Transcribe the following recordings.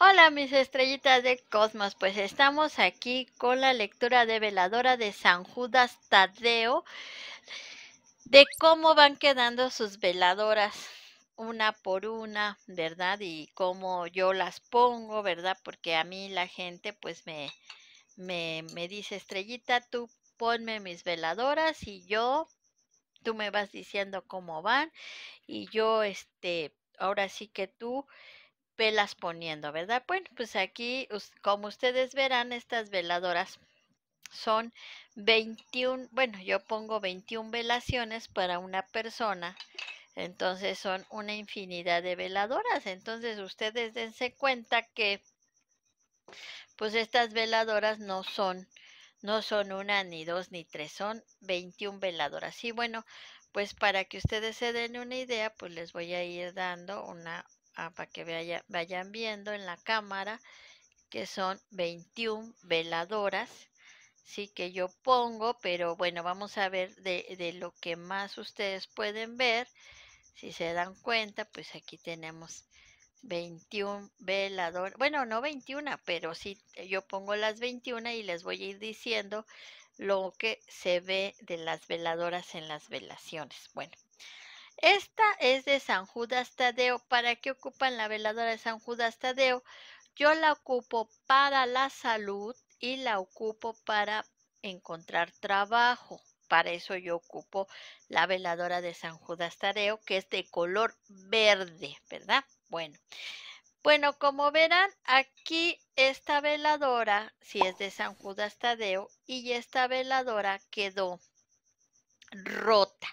Hola mis estrellitas de Cosmos, pues estamos aquí con la lectura de veladora de San Judas Tadeo de cómo van quedando sus veladoras una por una, ¿verdad? Y cómo yo las pongo, ¿verdad? Porque a mí la gente pues me, me, me dice, estrellita, tú ponme mis veladoras y yo, tú me vas diciendo cómo van y yo, este, ahora sí que tú velas poniendo, ¿verdad? Bueno, pues aquí, como ustedes verán, estas veladoras son 21, bueno, yo pongo 21 velaciones para una persona, entonces son una infinidad de veladoras, entonces ustedes dense cuenta que pues estas veladoras no son no son una ni dos ni tres, son 21 veladoras. Y bueno, pues para que ustedes se den una idea, pues les voy a ir dando una Ah, para que vayan viendo en la cámara, que son 21 veladoras, sí que yo pongo, pero bueno, vamos a ver de, de lo que más ustedes pueden ver. Si se dan cuenta, pues aquí tenemos 21 veladoras, bueno, no 21, pero sí, yo pongo las 21 y les voy a ir diciendo lo que se ve de las veladoras en las velaciones. Bueno, esta es de San Judas Tadeo. ¿Para qué ocupan la veladora de San Judas Tadeo? Yo la ocupo para la salud y la ocupo para encontrar trabajo. Para eso yo ocupo la veladora de San Judas Tadeo, que es de color verde, ¿verdad? Bueno, bueno, como verán, aquí esta veladora, si es de San Judas Tadeo, y esta veladora quedó rota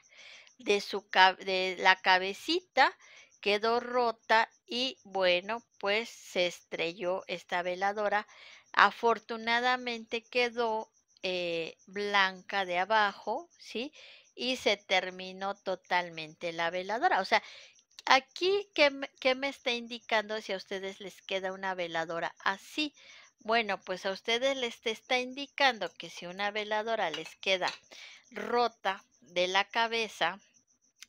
de, su, de la cabecita quedó rota y bueno, pues se estrelló esta veladora. Afortunadamente quedó eh, blanca de abajo, ¿sí? Y se terminó totalmente la veladora. O sea, aquí, ¿qué, ¿qué, me está indicando si a ustedes les queda una veladora así? Bueno, pues a ustedes les está indicando que si una veladora les queda rota de la cabeza,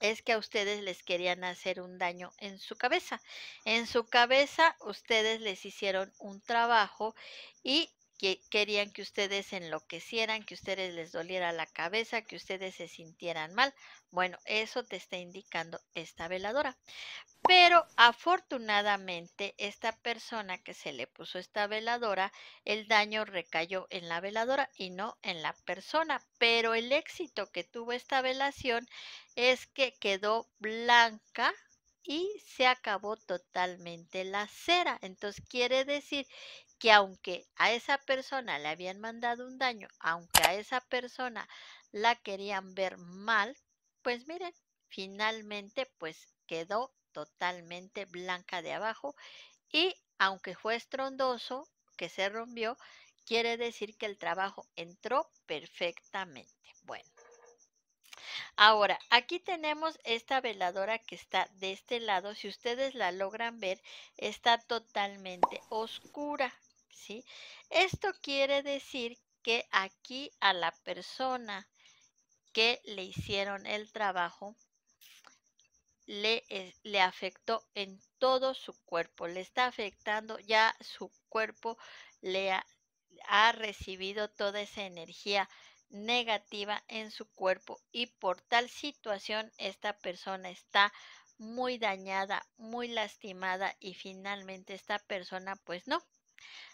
es que a ustedes les querían hacer un daño en su cabeza. En su cabeza ustedes les hicieron un trabajo y querían que ustedes enloquecieran, que ustedes les doliera la cabeza, que ustedes se sintieran mal. Bueno, eso te está indicando esta veladora. Pero afortunadamente esta persona que se le puso esta veladora, el daño recayó en la veladora y no en la persona. Pero el éxito que tuvo esta velación es que quedó blanca y se acabó totalmente la cera. Entonces quiere decir que aunque a esa persona le habían mandado un daño, aunque a esa persona la querían ver mal, pues miren, finalmente pues quedó totalmente blanca de abajo y aunque fue estrondoso, que se rompió, quiere decir que el trabajo entró perfectamente. Bueno, Ahora, aquí tenemos esta veladora que está de este lado. Si ustedes la logran ver, está totalmente oscura, ¿sí? Esto quiere decir que aquí a la persona que le hicieron el trabajo le, le, afectó en todo su cuerpo, le está afectando, ya su cuerpo le ha, ha recibido toda esa energía negativa en su cuerpo y por tal situación esta persona está muy dañada, muy lastimada y finalmente esta persona pues no,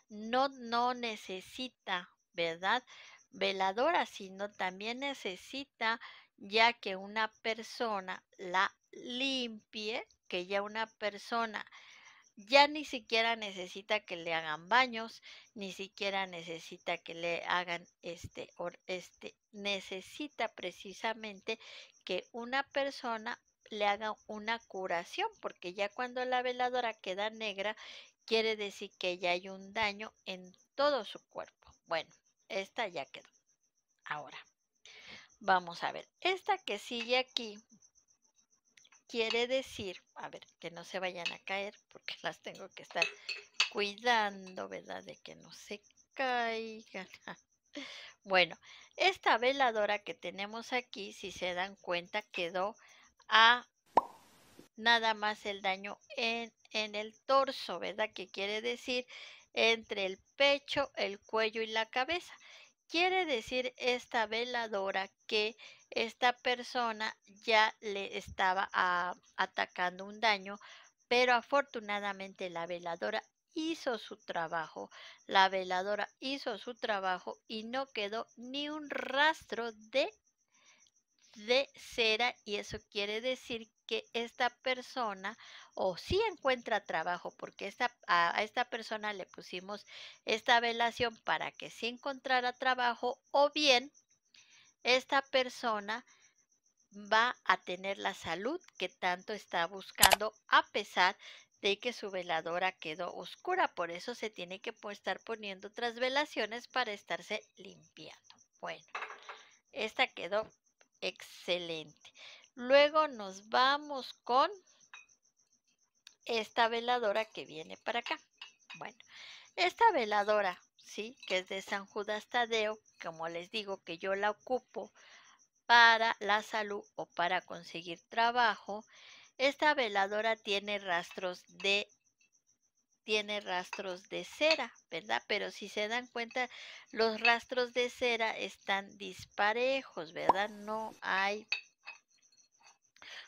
no, no necesita, ¿verdad? Veladora, sino también necesita ya que una persona la limpie, que ya una persona ya ni siquiera necesita que le hagan baños, ni siquiera necesita que le hagan este, este, necesita precisamente que una persona le haga una curación, porque ya cuando la veladora queda negra, quiere decir que ya hay un daño en todo su cuerpo. Bueno, esta ya quedó. Ahora, vamos a ver, esta que sigue aquí quiere decir, a ver, que no se vayan a caer porque las tengo que estar cuidando, ¿verdad? De que no se caigan. Bueno, esta veladora que tenemos aquí, si se dan cuenta, quedó a nada más el daño en, en el torso, ¿verdad? Que quiere decir entre el pecho, el cuello y la cabeza. Quiere decir esta veladora que esta persona ya le estaba ah, atacando un daño, pero afortunadamente la veladora hizo su trabajo. La veladora hizo su trabajo y no quedó ni un rastro de de cera y eso quiere decir que esta persona o si encuentra trabajo porque a, esta persona le pusimos esta velación para que si encontrara trabajo o bien esta persona va a tener la salud que tanto está buscando a pesar de que su veladora quedó oscura. Por eso se tiene que estar poniendo otras velaciones para estarse limpiando. Bueno, esta quedó excelente. Luego nos vamos con esta veladora que viene para acá. Bueno, esta veladora que es de San Judas Tadeo, como les digo, que yo la ocupo para la salud o para conseguir trabajo. Esta veladora tiene rastros de tiene rastros de cera, ¿verdad? Pero si se dan cuenta, los rastros de cera están disparejos, ¿verdad? No hay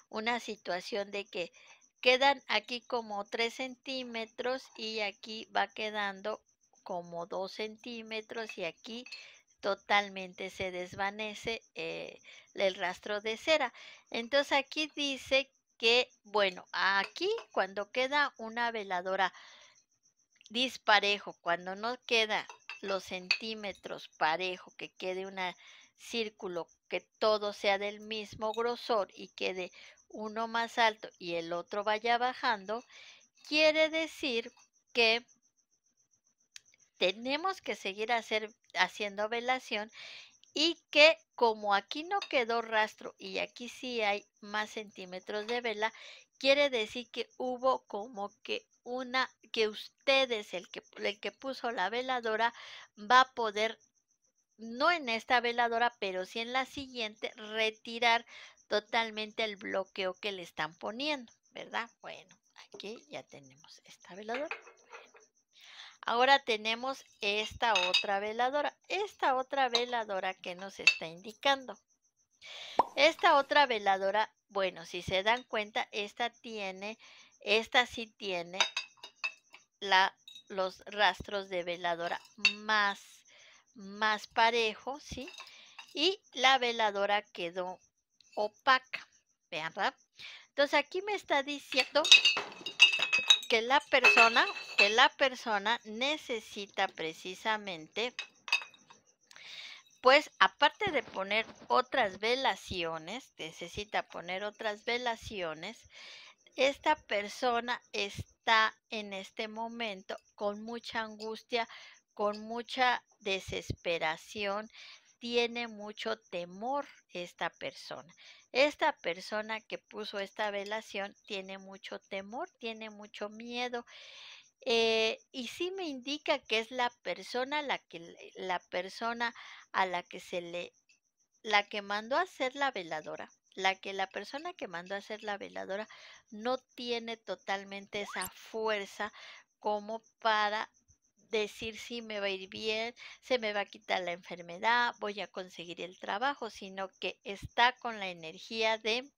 una situación de que quedan aquí como 3 centímetros y aquí va quedando como 2 centímetros y aquí totalmente se desvanece eh, el rastro de cera. Entonces aquí dice que, bueno, aquí cuando queda una veladora disparejo, cuando no queda los centímetros parejo, que quede un círculo, que todo sea del mismo grosor y quede uno más alto y el otro vaya bajando, quiere decir que tenemos que seguir hacer, haciendo velación y que como aquí no quedó rastro y aquí sí hay más centímetros de vela, quiere decir que hubo como que una, que ustedes, el que, el que puso la veladora, va a poder, no en esta veladora, pero sí en la siguiente, retirar totalmente el bloqueo que le están poniendo, ¿verdad? Bueno, aquí ya tenemos esta veladora. Ahora tenemos esta otra veladora, esta otra veladora que nos está indicando. Esta otra veladora, bueno, si se dan cuenta, esta tiene, esta sí tiene la, los rastros de veladora más, más parejo, ¿sí? Y la veladora quedó opaca, ¿verdad? Entonces aquí me está diciendo que la persona que la persona necesita precisamente, pues aparte de poner otras velaciones, necesita poner otras velaciones, esta persona está en este momento con mucha angustia, con mucha desesperación, tiene mucho temor esta persona. Esta persona que puso esta velación tiene mucho temor, tiene mucho miedo eh, y sí me indica que es la persona la que la persona a la que se le la que mandó a hacer la veladora, la que la persona que mandó a hacer la veladora no tiene totalmente esa fuerza como para decir si me va a ir bien, se me va a quitar la enfermedad, voy a conseguir el trabajo, sino que está con la energía de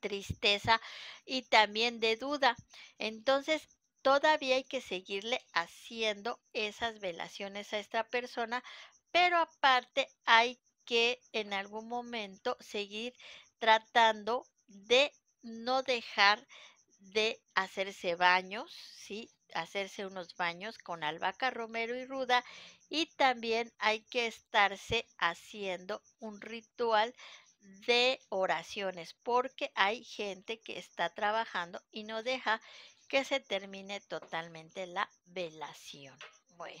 tristeza y también de duda. Entonces, todavía hay que seguirle haciendo esas velaciones a esta persona, pero aparte hay que en algún momento seguir tratando de no dejar de hacerse baños, ¿sí? Hacerse unos baños con albahaca, romero y ruda. Y también hay que estarse haciendo un ritual de oraciones, porque hay gente que está trabajando y no deja que se termine totalmente la velación. Bueno.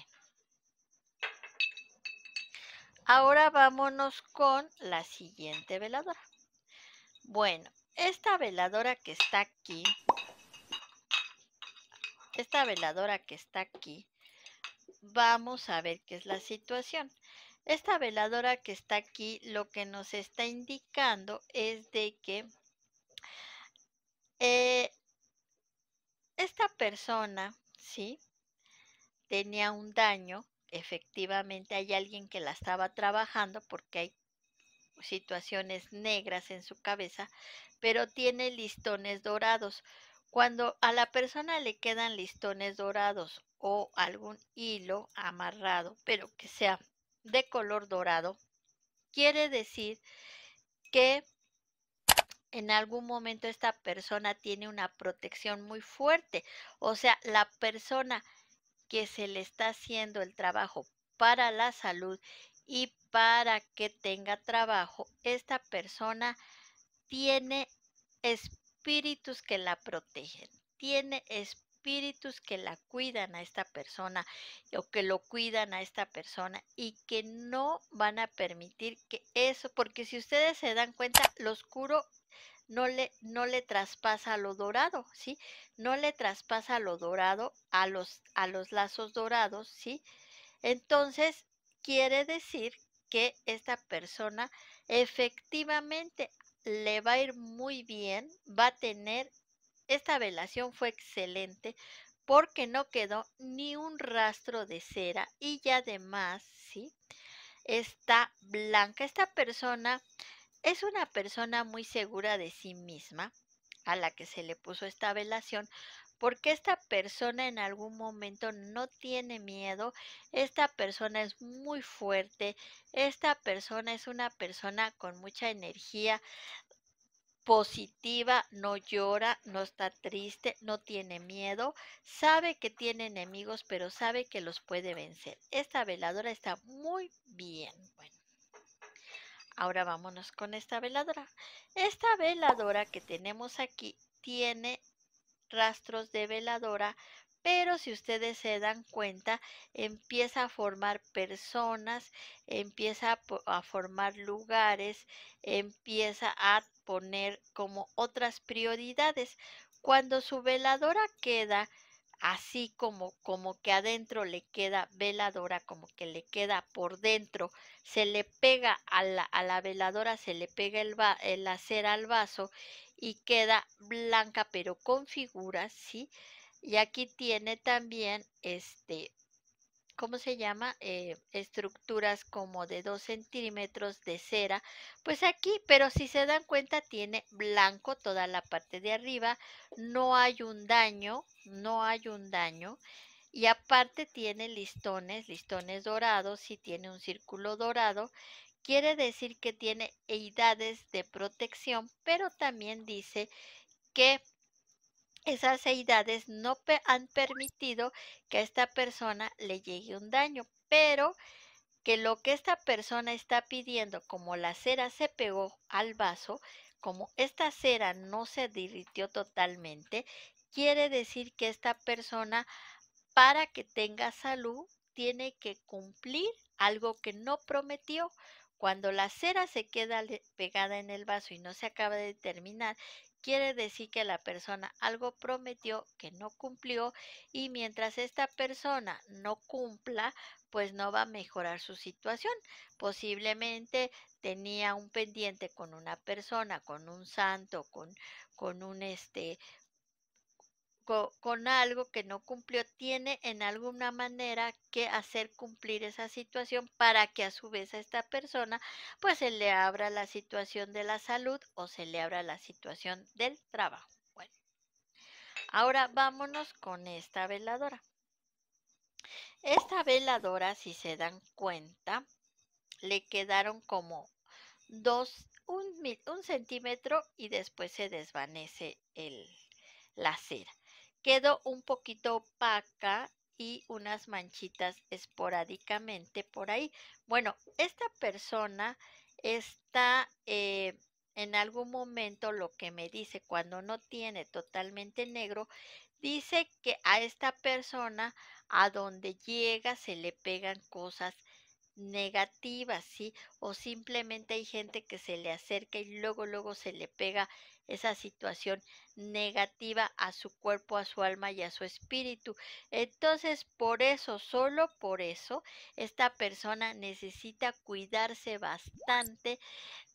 Ahora vámonos con la siguiente veladora. Bueno, esta veladora que está aquí, esta veladora que está aquí, vamos a ver qué es la situación. Esta veladora que está aquí lo que nos está indicando es de que eh, esta persona, ¿sí? Tenía un daño, efectivamente hay alguien que la estaba trabajando porque hay situaciones negras en su cabeza, pero tiene listones dorados. Cuando a la persona le quedan listones dorados o algún hilo amarrado, pero que sea de color dorado, quiere decir que en algún momento esta persona tiene una protección muy fuerte. O sea, la persona que se le está haciendo el trabajo para la salud y para que tenga trabajo, esta persona tiene espíritus que la protegen, tiene espíritus que la cuidan a esta persona o que lo cuidan a esta persona y que no van a permitir que eso, porque si ustedes se dan cuenta, lo oscuro no le, no le traspasa lo dorado, ¿sí? No le traspasa lo dorado a los, a los lazos dorados, ¿sí? Entonces, quiere decir que esta persona efectivamente le va a ir muy bien, va a tener, esta velación fue excelente porque no quedó ni un rastro de cera y ya además, ¿sí? Está blanca. Esta persona es una persona muy segura de sí misma, a la que se le puso esta velación, porque esta persona en algún momento no tiene miedo, esta persona es muy fuerte, esta persona es una persona con mucha energía positiva, no llora, no está triste, no tiene miedo, sabe que tiene enemigos, pero sabe que los puede vencer. Esta veladora está muy bien. Ahora vámonos con esta veladora. Esta veladora que tenemos aquí tiene rastros de veladora, pero si ustedes se dan cuenta, empieza a formar personas, empieza a, formar lugares, empieza a poner como otras prioridades. Cuando su veladora queda así como, como que adentro le queda veladora, como que le queda por dentro, se le pega a la, veladora, se le pega el, el acera al vaso y queda blanca pero con figuras, ¿sí? Y aquí tiene también este ¿cómo se llama? Eh, estructuras como de 2 centímetros de cera, pues aquí, pero si se dan cuenta tiene blanco toda la parte de arriba, no hay un daño, no hay un daño. Y aparte tiene listones, listones dorados Si tiene un círculo dorado quiere decir que tiene edades de protección, pero también dice que esas deidades no han pues permitido que a esta persona le llegue un daño, pero que lo que esta persona está pidiendo, como la cera se pegó al vaso, como esta cera no se derritió totalmente, quiere decir que esta persona, para que tenga salud, tiene que cumplir algo que no prometió. Cuando la cera se queda pegada en el vaso y no se acaba de terminar, quiere decir que la persona algo prometió que no cumplió y mientras esta persona no cumpla, pues no va a mejorar su situación. Posiblemente tenía un pendiente con una persona, con un santo, con, con un este, con algo que no cumplió tiene en alguna manera que hacer cumplir esa situación para que a su vez a esta persona pues se le abra la situación de la salud o se le abra la situación del trabajo. Bueno, ahora vámonos con esta veladora. Esta veladora, si se dan cuenta, le quedaron como dos, un, un centímetro y después se desvanece el, la cera quedó un poquito opaca y unas manchitas esporádicamente por ahí. Bueno, esta persona está eh, en algún momento lo que me dice cuando no tiene totalmente negro, dice que a esta persona a donde llega se le pegan cosas negativas, ¿sí? O simplemente hay gente que se le acerca y luego, luego se le pega esa situación negativa a su cuerpo, a su alma y a su espíritu. Entonces, por eso, solo por eso, esta persona necesita cuidarse bastante,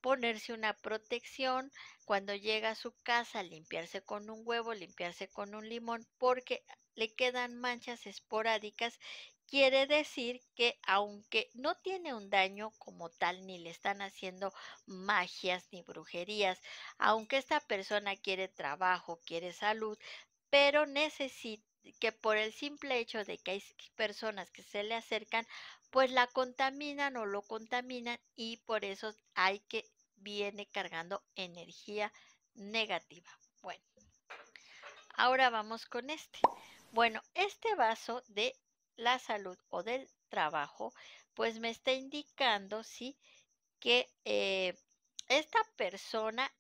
ponerse una protección cuando llega a su casa, limpiarse con un huevo, limpiarse con un limón, porque le quedan manchas esporádicas quiere decir que aunque no tiene un daño como tal, ni le están haciendo magias ni brujerías, aunque esta persona quiere trabajo, quiere salud, pero necesita que por el simple hecho de que hay personas que se le acercan, pues la contaminan o lo contaminan y por eso hay que viene cargando energía negativa. Bueno, ahora vamos con este. Bueno, este vaso de la salud o del trabajo, pues me está indicando, ¿sí? Que eh, esta persona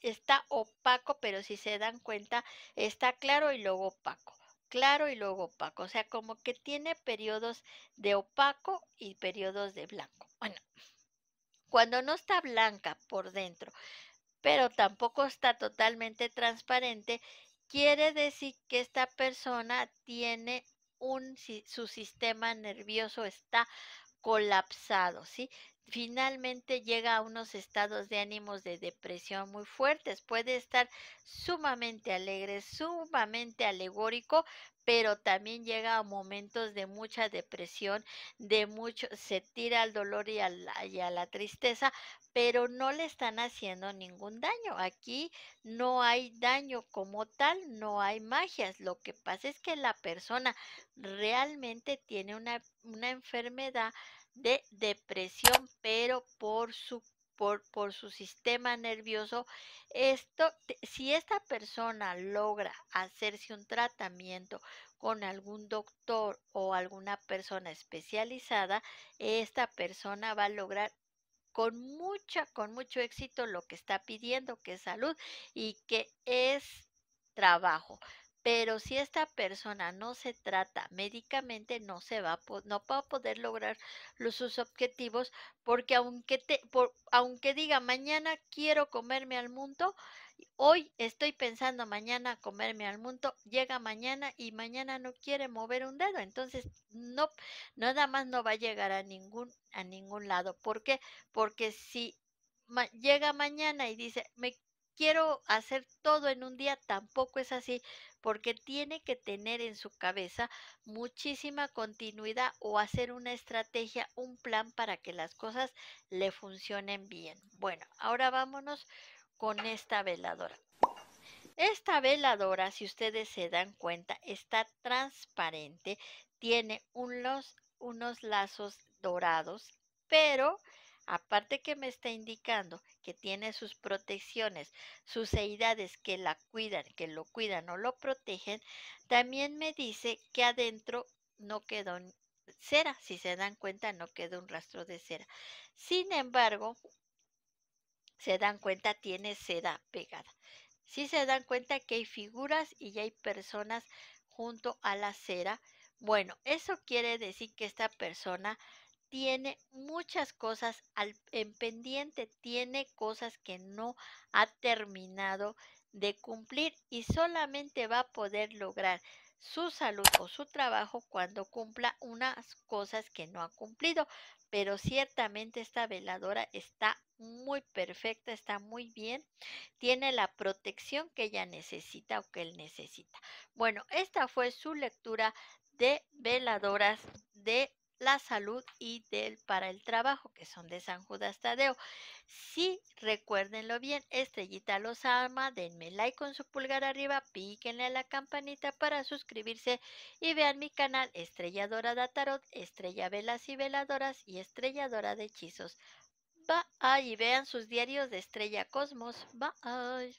está opaco, pero si se dan cuenta, está claro y luego opaco claro y luego opaco. O sea, como que tiene periodos de opaco y periodos de blanco. Bueno, cuando no está blanca por dentro, pero tampoco está totalmente transparente, quiere decir que esta persona tiene un, su sistema nervioso está colapsado, ¿sí? finalmente llega a unos estados de ánimos de depresión muy fuertes. Puede estar sumamente alegre, sumamente alegórico, pero también llega a momentos de mucha depresión, de mucho, se tira al dolor y a, la, tristeza, pero no le están haciendo ningún daño. Aquí no hay daño como tal, no hay magias. Lo que pasa es que la persona realmente tiene una, una enfermedad de depresión, pero por su, por, su sistema nervioso. Esto, si esta persona logra hacerse un tratamiento con algún doctor o alguna persona especializada, esta persona va a lograr con mucha, con mucho éxito lo que está pidiendo, que es salud y que es trabajo. Pero si esta persona no se trata médicamente, no, se va, a, no va a poder lograr sus objetivos, porque aunque, te, aunque diga mañana quiero comerme al mundo, hoy estoy pensando mañana comerme al mundo, llega mañana y mañana no quiere mover un dedo, entonces no, nada más no va a llegar a ningún, a ningún lado. ¿Por qué? Porque si llega mañana y dice, me quiero hacer todo en un día, tampoco es así, porque tiene que tener en su cabeza muchísima continuidad o hacer una estrategia, un plan para que las cosas le funcionen bien. Bueno, ahora vámonos con esta veladora. Esta veladora, si ustedes se dan cuenta, está transparente, tiene unos, unos lazos dorados, pero aparte que me está indicando que tiene sus protecciones, sus deidades que la cuidan, que lo cuidan o lo protegen, también me dice que adentro no quedó cera, si se dan cuenta no quedó un rastro de cera. Sin embargo, se dan cuenta tiene cera pegada. Si se dan cuenta que hay figuras y hay personas junto a la cera, bueno, eso quiere decir que esta persona tiene muchas cosas en pendiente, tiene cosas que no ha terminado de cumplir y solamente va a poder lograr su salud o su trabajo cuando cumpla unas cosas que no ha cumplido. Pero ciertamente esta veladora está muy perfecta, está muy bien, tiene la protección que ella necesita o que él necesita. Bueno, esta fue su lectura de veladoras de la salud y del para el trabajo, que son de San Judas Tadeo. Sí, recuérdenlo bien, Estrellita los ama, denme like con su pulgar arriba, píquenle a la campanita para suscribirse y vean mi canal Estrelladora de Tarot, Estrella Velas y Veladoras y Estrelladora de Hechizos. Bye, y vean sus diarios de Estrella Cosmos. Bye.